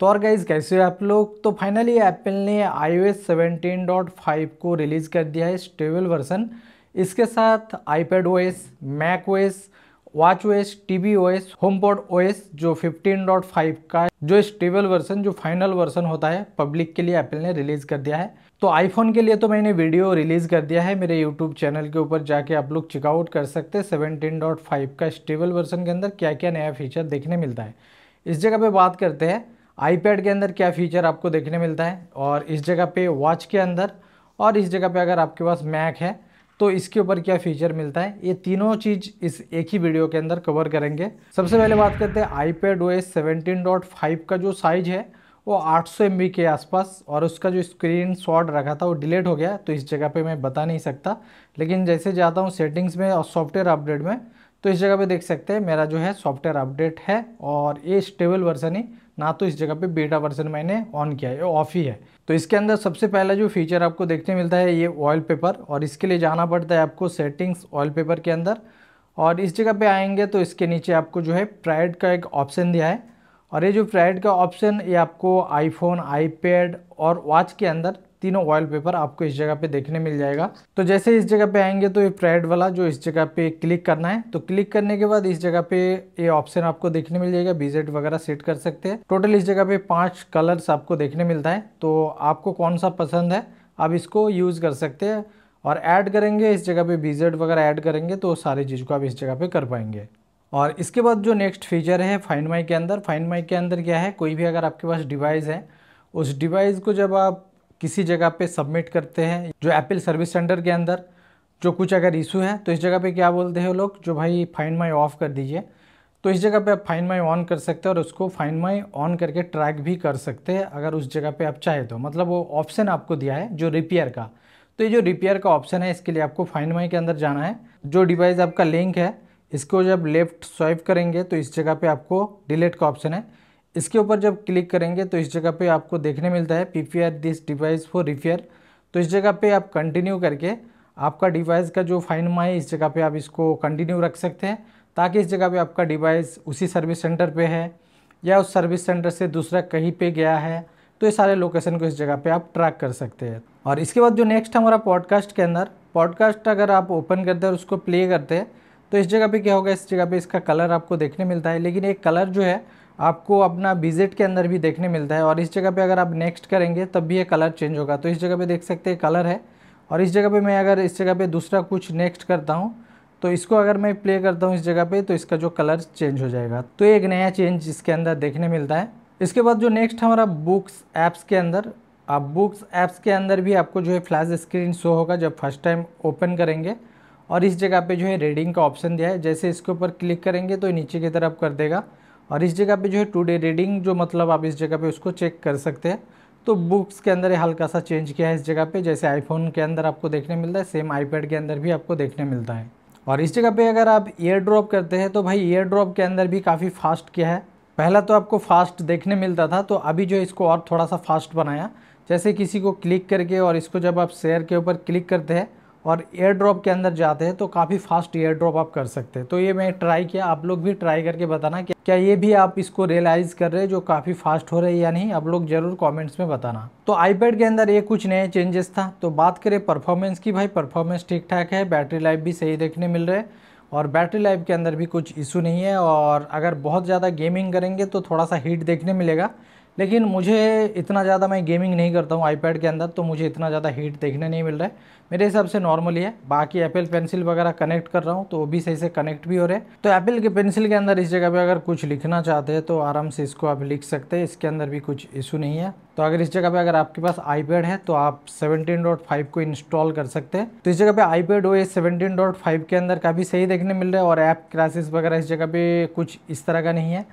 तो और गाइज कैसे हो आप लोग तो फाइनली एप्पल ने आई ओ एस को रिलीज़ कर दिया है स्टेबल वर्सन इसके साथ iPad OS, Mac OS Watch OS TV OS, HomePod OS जो 15.5 का जो स्टेबल वर्सन जो फाइनल वर्सन होता है पब्लिक के लिए एप्पल ने रिलीज़ कर दिया है तो आईफोन के लिए तो मैंने वीडियो रिलीज़ कर दिया है मेरे यूट्यूब चैनल के ऊपर जाके आप लोग चेकआउट कर सकते हैं 17.5 का स्टेबल वर्सन के अंदर क्या क्या नया फीचर देखने मिलता है इस जगह पे बात करते हैं आईपैड के अंदर क्या फ़ीचर आपको देखने मिलता है और इस जगह पे वॉच के अंदर और इस जगह पे अगर आपके पास मैक है तो इसके ऊपर क्या फ़ीचर मिलता है ये तीनों चीज़ इस एक ही वीडियो के अंदर कवर करेंगे सबसे पहले बात करते हैं आई पैड ओ एस का जो साइज़ है वो 800 सौ के आसपास और उसका जो स्क्रीन शॉट रखा था वो डिलीट हो गया तो इस जगह पे मैं बता नहीं सकता लेकिन जैसे जाता हूँ सेटिंग्स में और सॉफ्टवेयर अपडेट में तो इस जगह पे देख सकते हैं मेरा जो है सॉफ्टवेयर अपडेट है और ये स्टेबल वर्जन ही ना तो इस जगह पे बीटा वर्जन मैंने ऑन किया है ऑफ ही है तो इसके अंदर सबसे पहला जो फीचर आपको देखने मिलता है ये ऑयल पेपर और इसके लिए जाना पड़ता है आपको सेटिंग्स ऑयल पेपर के अंदर और इस जगह पे आएंगे तो इसके नीचे आपको जो है प्राइड का एक ऑप्शन दिया है और ये जो प्राइड का ऑप्शन ये आपको आईफोन आईपैड और वॉच के अंदर तीनों पेपर आपको इस जगह पे देखने मिल जाएगा तो जैसे इस जगह पे आएंगे तो ये फ्रेड वाला जो इस जगह पे क्लिक करना है तो क्लिक करने के बाद इस जगह पे ये ऑप्शन आपको देखने मिल जाएगा बीजेट वगैरह सेट कर सकते हैं टोटल इस जगह पे पाँच कलर्स आपको देखने मिलता है तो आपको कौन सा पसंद है आप इसको यूज़ कर सकते हैं और ऐड करेंगे इस जगह पे बीजेड वगैरह ऐड करेंगे तो सारी चीज़ को आप इस जगह पे कर पाएंगे और इसके बाद जो नेक्स्ट फीचर है फाइन माई के अंदर फाइन माई के अंदर क्या है कोई भी अगर आपके पास डिवाइस है उस डिवाइस को जब आप किसी जगह पे सबमिट करते हैं जो एप्पल सर्विस सेंटर के अंदर जो कुछ अगर इशू है तो इस जगह पे क्या बोलते हैं लोग जो भाई फाइन माई ऑफ कर दीजिए तो इस जगह पे आप फाइन माई ऑन कर सकते हैं और उसको फाइन माई ऑन करके ट्रैक भी कर सकते हैं अगर उस जगह पे आप चाहे तो मतलब वो ऑप्शन आपको दिया है जो रिपेयर का तो ये जो रिपेयर का ऑप्शन है इसके लिए आपको फाइन माई के अंदर जाना है जो डिवाइस आपका लिंक है इसको जब लेफ्ट स्वाइप करेंगे तो इस जगह पर आपको डिलेट का ऑप्शन है इसके ऊपर जब क्लिक करेंगे तो इस जगह पे आपको देखने मिलता है prepare this device for repair तो इस जगह पे आप कंटिन्यू करके आपका डिवाइस का जो फाइन माई इस जगह पे आप इसको कंटिन्यू रख सकते हैं ताकि इस जगह पे आपका डिवाइस उसी सर्विस सेंटर पे है या उस सर्विस सेंटर से दूसरा कहीं पे गया है तो ये सारे लोकेशन को इस जगह पर आप ट्रैक कर सकते हैं और इसके बाद जो नेक्स्ट हमारा पॉडकास्ट के अंदर पॉडकास्ट अगर आप ओपन करते हैं और उसको प्ले करते हैं तो इस जगह पर क्या होगा इस जगह पर इसका कलर आपको देखने मिलता है लेकिन एक कलर जो है आपको अपना विजिट के अंदर भी देखने मिलता है और इस जगह पे अगर आप नेक्स्ट करेंगे तब भी ये कलर चेंज होगा तो इस जगह पे देख सकते हैं कलर है और इस जगह पे मैं अगर इस जगह पे दूसरा कुछ नेक्स्ट करता हूँ तो इसको अगर मैं प्ले करता हूँ इस जगह पे तो इसका जो कलर चेंज हो जाएगा तो एक नया चेंज इसके अंदर देखने मिलता है इसके बाद जो नेक्स्ट हमारा बुक्स ऐप्स के अंदर आप बुक्स ऐप्स के अंदर भी आपको जो है फ्लैश स्क्रीन शो होगा जब फर्स्ट टाइम ओपन करेंगे और इस जगह पर जो है रीडिंग का ऑप्शन दिया है जैसे इसके ऊपर क्लिक करेंगे तो नीचे की तरफ कर देगा और इस जगह पे जो है टुडे रीडिंग जो मतलब आप इस जगह पे उसको चेक कर सकते हैं तो बुक्स के अंदर हल्का सा चेंज किया है इस जगह पे जैसे आईफोन के अंदर आपको देखने मिलता है सेम आईपैड के अंदर भी आपको देखने मिलता है और इस जगह पे अगर आप एयर ड्रॉप करते हैं तो भाई ईयर ड्रॉप के अंदर भी काफ़ी फास्ट किया है पहला तो आपको फास्ट देखने मिलता था तो अभी जो इसको और थोड़ा सा फास्ट बनाया जैसे किसी को क्लिक करके और इसको जब आप शेयर के ऊपर क्लिक करते हैं और एयर ड्रॉप के अंदर जाते हैं तो काफ़ी फास्ट एयर ड्रॉप आप कर सकते हैं तो ये मैं ट्राई किया आप लोग भी ट्राई करके बताना कि क्या ये भी आप इसको रियलाइज़ कर रहे हैं जो काफ़ी फास्ट हो रहे हैं या नहीं आप लोग ज़रूर कमेंट्स में बताना तो आईपैड के अंदर ये कुछ नए चेंजेस था तो बात करें परफॉर्मेंस की भाई परफॉर्मेंस ठीक ठाक है बैटरी लाइफ भी सही देखने मिल रहे है और बैटरी लाइफ के अंदर भी कुछ इशू नहीं है और अगर बहुत ज़्यादा गेमिंग करेंगे तो थोड़ा सा हीट देखने मिलेगा लेकिन मुझे इतना ज़्यादा मैं गेमिंग नहीं करता हूँ आईपैड के अंदर तो मुझे इतना ज़्यादा हीट देखने नहीं मिल रहा है मेरे हिसाब से नॉर्मली है बाकी एप्पल पेंसिल वगैरह कनेक्ट कर रहा हूँ तो वो भी सही से कनेक्ट भी हो रहे हैं तो एप्पल के पेंसिल के अंदर इस जगह पर अगर कुछ लिखना चाहते हैं तो आराम से इसको आप लिख सकते हैं इसके अंदर भी कुछ इशू नहीं है तो अगर इस जगह पे अगर आपके पास आईपैड है तो आप 17.5 को इंस्टॉल कर सकते हैं तो इस जगह पे आईपैड ओ एस सेवनटीन के अंदर काफ़ी सही देखने मिल रहा है और ऐप क्राइसिस वगैरह इस जगह पे कुछ इस तरह का नहीं है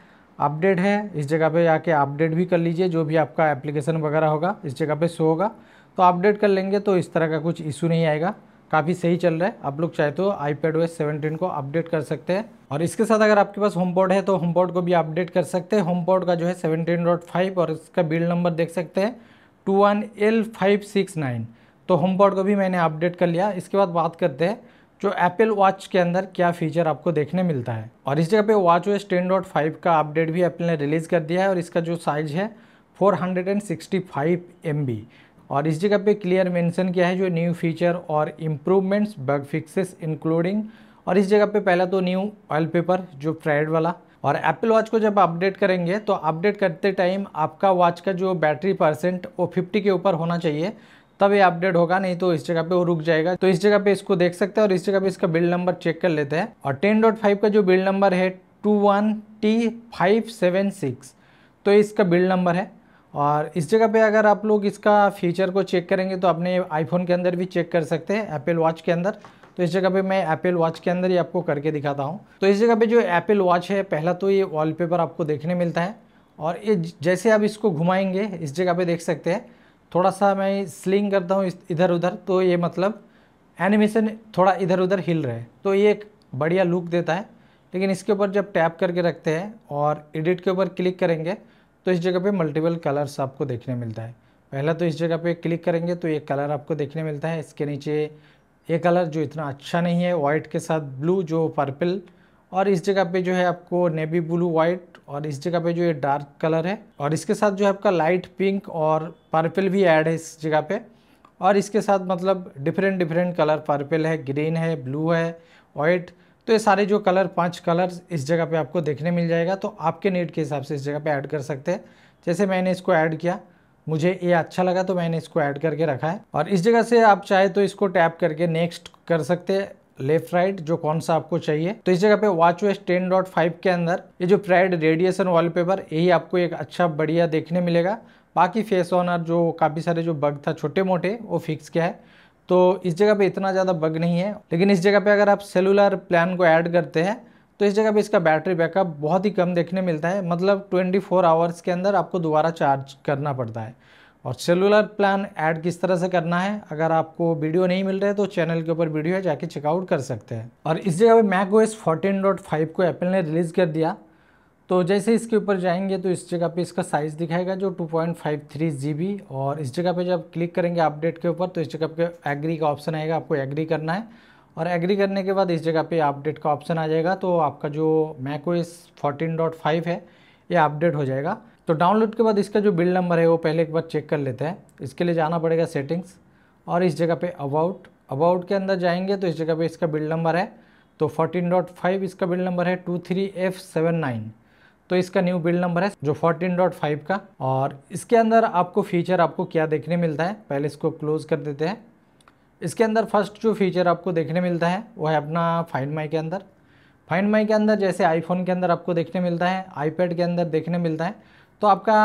अपडेट है इस जगह पे जाके अपडेट भी कर लीजिए जो भी आपका एप्लीकेशन वगैरह होगा इस जगह पे शो होगा तो अपडेट कर लेंगे तो इस तरह का कुछ इशू नहीं आएगा काफ़ी सही चल रहा है आप लोग चाहे तो आई पैड वे सेवनटीन को अपडेट कर सकते हैं और इसके साथ अगर आपके पास होम है तो होम को भी अपडेट कर सकते हैं होम का जो है सेवनटीन डॉट फाइव और इसका बिल्ड नंबर देख सकते हैं two one L five six nine तो होम को भी मैंने अपडेट कर लिया इसके बाद बात करते हैं जो एप्पल वॉच के अंदर क्या फीचर आपको देखने मिलता है और इस जगह पे वॉच ओएस टेन फाइव का अपडेट भी एप्पल ने रिलीज़ कर दिया है और इसका जो साइज है four hundred and sixty five M B और इस जगह पे क्लियर मेंशन किया है जो न्यू फीचर और इम्प्रूवमेंट्स बग फिक्सेस इंक्लूडिंग और इस जगह पे पहला तो न्यू ऑयल पेपर जो फ्राइड वाला और एप्पल वॉच को जब अपडेट करेंगे तो अपडेट करते टाइम आपका वॉच का जो बैटरी परसेंट वो 50 के ऊपर होना चाहिए तब ये अपडेट होगा नहीं तो इस जगह पे वो रुक जाएगा तो इस जगह पे इसको देख सकते हैं और इस जगह पे इसका बिल्ड नंबर चेक कर लेते हैं और टेन डॉट फाइव का जो बिल्ड नंबर है two one T five seven six तो इसका बिल्ड नंबर है और इस जगह पे अगर आप लोग इसका फीचर को चेक करेंगे तो अपने आईफोन के अंदर भी चेक कर सकते हैं एप्पल वॉच के अंदर तो इस जगह पे मैं एप्पल वॉच के अंदर ही आपको करके दिखाता हूँ तो इस जगह पे जो एप्पल वॉच है पहला तो ये वॉलपेपर आपको देखने मिलता है और ये जैसे आप इसको घुमाएंगे इस जगह पे देख सकते हैं थोड़ा सा मैं स्लिंग करता हूँ इधर उधर तो ये मतलब एनिमेशन थोड़ा इधर उधर हिल रहे तो ये एक बढ़िया लुक देता है लेकिन इसके ऊपर जब टैप करके रखते हैं और एडिट के ऊपर क्लिक करेंगे तो इस जगह पे मल्टीपल कलर्स आपको देखने मिलता है पहला तो इस जगह पे क्लिक करेंगे तो ये कलर आपको देखने मिलता है इसके नीचे ये कलर जो इतना अच्छा नहीं है वाइट के साथ ब्लू जो पर्पल और इस जगह पर जो है आपको नेवी ब्लू वाइट और इस जगह पे जो ये डार्क कलर है और इसके साथ जो है आपका लाइट पिंक और पर्पल भी ऐड है इस जगह पे और इसके साथ मतलब डिफरेंट डिफरेंट कलर पर्पल है ग्रीन है ब्लू है वाइट तो ये सारे जो कलर पांच कलर इस जगह पे आपको देखने मिल जाएगा तो आपके नीड के हिसाब से इस जगह पर ऐड कर सकते हैं जैसे मैंने इसको ऐड किया मुझे ये अच्छा लगा तो मैंने इसको ऐड करके रखा है और इस जगह से आप चाहे तो इसको टैप करके नेक्स्ट कर सकते हैं लेफ्ट राइट जो कौन सा आपको चाहिए तो इस जगह पे वॉच वेस टेन डॉट फाइव के अंदर ये जो प्राइड रेडिएशन वॉलपेपर यही आपको एक अच्छा बढ़िया देखने मिलेगा बाकी फेस ऑनर जो काफ़ी सारे जो बग था छोटे मोटे वो फिक्स किया है तो इस जगह पे इतना ज़्यादा बग नहीं है लेकिन इस जगह पे अगर आप सेलुलर प्लान को ऐड करते हैं तो इस जगह पे इसका बैटरी बैकअप बहुत ही कम देखने मिलता है मतलब 24 फोर आवर्स के अंदर आपको दोबारा चार्ज करना पड़ता है और सेलुलर प्लान ऐड किस तरह से करना है अगर आपको वीडियो नहीं मिल रहा है तो चैनल के ऊपर वीडियो है जाके चेकआउट कर सकते हैं और इस जगह पर मैक ओ 14.5 को एप्पल ने रिलीज़ कर दिया तो जैसे इसके ऊपर जाएंगे तो इस जगह पे इसका साइज़ दिखाएगा जो 2.53 पॉइंट और इस जगह पे जब क्लिक करेंगे अपडेट के ऊपर तो इस जगह पे एग्री का ऑप्शन आएगा आपको एग्री करना है और एग्री करने के बाद इस जगह पे अपडेट का ऑप्शन आ जाएगा तो आपका जो मैको इस फोर्टीन है ये अपडेट हो जाएगा तो डाउनलोड के बाद इसका जो बिल्ड नंबर है वो पहले एक बार चेक कर लेते हैं इसके लिए जाना पड़ेगा सेटिंग्स और इस जगह पे अबाउट अबाउट के अंदर जाएंगे तो इस जगह पे इसका बिल्ड नंबर है तो 14.5 इसका बिल्ड नंबर है 23F79 तो इसका न्यू बिल्ड नंबर है जो 14.5 का और इसके अंदर आपको फीचर आपको क्या देखने मिलता है पहले इसको क्लोज कर देते हैं इसके अंदर फर्स्ट जो फीचर आपको देखने मिलता है वो है अपना फाइन माई के अंदर फाइन माई के अंदर जैसे आईफोन के अंदर आपको देखने मिलता है आईपैड के अंदर देखने मिलता है तो आपका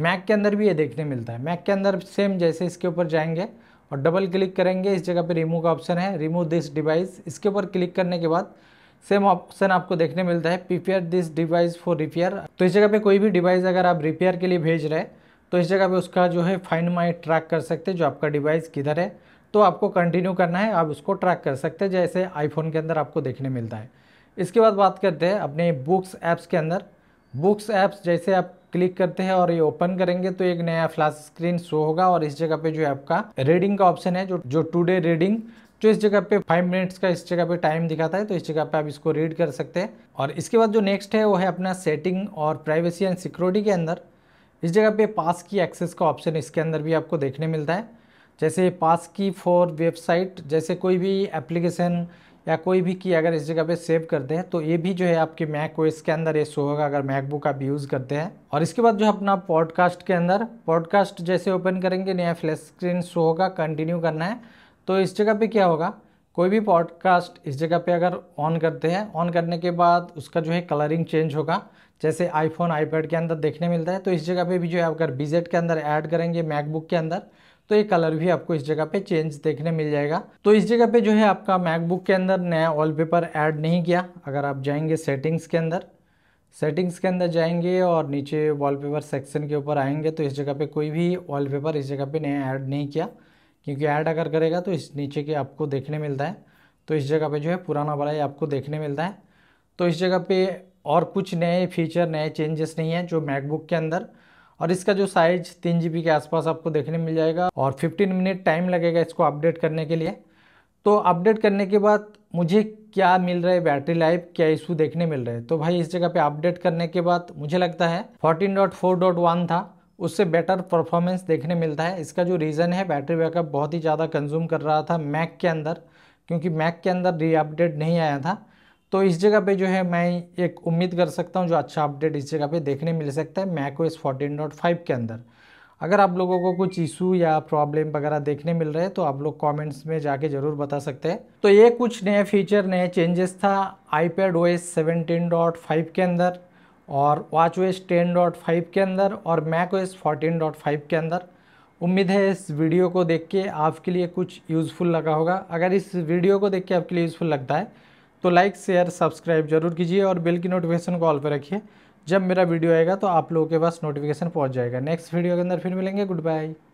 मैक के अंदर भी ये देखने मिलता है मैक के अंदर सेम जैसे इसके ऊपर जाएंगे और डबल क्लिक करेंगे इस जगह पे रिमूव का ऑप्शन है रिमूव दिस डिवाइस इसके ऊपर क्लिक करने के बाद सेम ऑप्शन आपको देखने मिलता है prepare this device for repair तो इस जगह पे कोई भी डिवाइस अगर आप रिपेयर के लिए भेज रहे तो इस जगह पे उसका जो है फाइन माई ट्रैक कर सकते जो आपका डिवाइस किधर है तो आपको कंटिन्यू करना है आप उसको ट्रैक कर सकते हैं जैसे आईफोन के अंदर आपको देखने मिलता है इसके बाद बात करते हैं अपने बुक्स ऐप्स के अंदर बुक्स ऐप्स जैसे आप क्लिक करते हैं और ये ओपन करेंगे तो एक नया फ्लैश स्क्रीन शो होगा और इस जगह पे जो है आपका रीडिंग का ऑप्शन है जो जो टुडे रीडिंग जो इस जगह पे फाइव मिनट्स का इस जगह पे टाइम दिखाता है तो इस जगह पे आप इसको रीड कर सकते हैं और इसके बाद जो नेक्स्ट है वो है अपना सेटिंग और प्राइवेसी एंड सिक्योरिटी के अंदर इस जगह पे पास की एक्सेस का ऑप्शन इसके अंदर भी आपको देखने मिलता है जैसे पास की फॉर वेबसाइट जैसे कोई भी एप्लीकेशन या कोई भी की अगर इस जगह पे सेव करते हैं तो ये भी जो है आपके मैक को इसके अंदर ये शो होगा अगर मैकबुक आप यूज़ करते हैं और इसके बाद जो अपना पॉडकास्ट के अंदर पॉडकास्ट जैसे ओपन करेंगे नया फ्लैश स्क्रीन शो होगा कंटिन्यू करना है तो इस जगह पर क्या होगा कोई भी पॉडकास्ट इस जगह पे अगर ऑन करते हैं ऑन करने के बाद उसका जो है कलरिंग चेंज होगा जैसे आईफोन आईपैड के अंदर देखने मिलता है तो इस जगह पे भी जो है अगर बिजेट के अंदर ऐड करेंगे मैकबुक के अंदर तो ये कलर भी आपको इस जगह पे चेंज देखने मिल जाएगा तो इस जगह पे जो है आपका मैकबुक के अंदर नया वॉलपेपर ऐड नहीं किया अगर आप जाएंगे सेटिंग्स के अंदर सेटिंग्स के अंदर जाएंगे और नीचे वॉलपेपर सेक्शन के ऊपर आएंगे तो इस जगह पे कोई भी वॉलपेपर इस जगह पे नया ऐड नहीं किया क्योंकि ऐड अगर करेगा तो इस नीचे के आपको देखने मिलता है तो इस जगह पे जो है पुराना वाला ही आपको देखने मिलता है तो इस जगह पे और कुछ नए फीचर नए चेंजेस नहीं हैं जो मैकबुक के अंदर और इसका जो साइज तीन जी के आसपास आपको देखने मिल जाएगा और 15 मिनट टाइम लगेगा इसको अपडेट करने के लिए तो अपडेट करने के बाद मुझे क्या मिल रहा है बैटरी लाइफ क्या इशू देखने मिल रहा है तो भाई इस जगह पे अपडेट करने के बाद मुझे लगता है 14.4.1 था उससे बेटर परफॉर्मेंस देखने मिलता है इसका जो रीज़न है बैटरी बैकअप बहुत ही ज़्यादा कंज्यूम कर रहा था मैक के अंदर क्योंकि मैक के अंदर री अपडेट नहीं आया था तो इस जगह पे जो है मैं एक उम्मीद कर सकता हूँ जो अच्छा अपडेट इस जगह पे देखने मिल सकता है macOS fourteen dot five के अंदर अगर आप लोगों को कुछ इशू या प्रॉब्लम वगैरह देखने मिल रहे हैं तो आप लोग कमेंट्स में जाके ज़रूर बता सकते हैं तो ये कुछ नए फीचर नए चेंजेस था iPad O S dot five के अंदर और watch O S ten dot five के अंदर और macOS fourteen dot five के अंदर उम्मीद है इस वीडियो को देख के आपके लिए कुछ यूज़फुल लगा होगा अगर इस वीडियो को देख के आपके लिए यूज़फुल लगता है तो लाइक शेयर सब्सक्राइब जरूर कीजिए और बेल की नोटिफिकेशन को ऑल पर रखिए जब मेरा वीडियो आएगा तो आप लोगों के पास नोटिफिकेशन पहुंच जाएगा नेक्स्ट वीडियो के अंदर फिर मिलेंगे गुड बाय